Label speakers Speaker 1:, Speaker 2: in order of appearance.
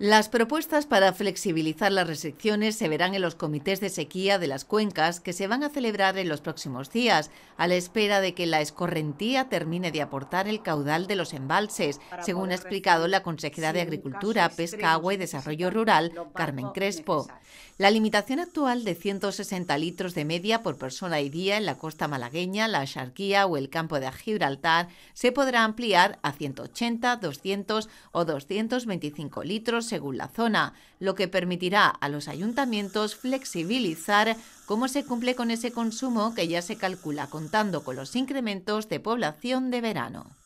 Speaker 1: Las propuestas para flexibilizar las restricciones se verán en los comités de sequía de las cuencas que se van a celebrar en los próximos días, a la espera de que la escorrentía termine de aportar el caudal de los embalses, según ha explicado la consejera de Agricultura, Pesca, Agua y Desarrollo Rural, Carmen Crespo. La limitación actual de 160 litros de media por persona y día en la costa malagueña, la Axarquía o el campo de Gibraltar se podrá ampliar a 180, 200 o 225 litros según la zona, lo que permitirá a los ayuntamientos flexibilizar cómo se cumple con ese consumo que ya se calcula contando con los incrementos de población de verano.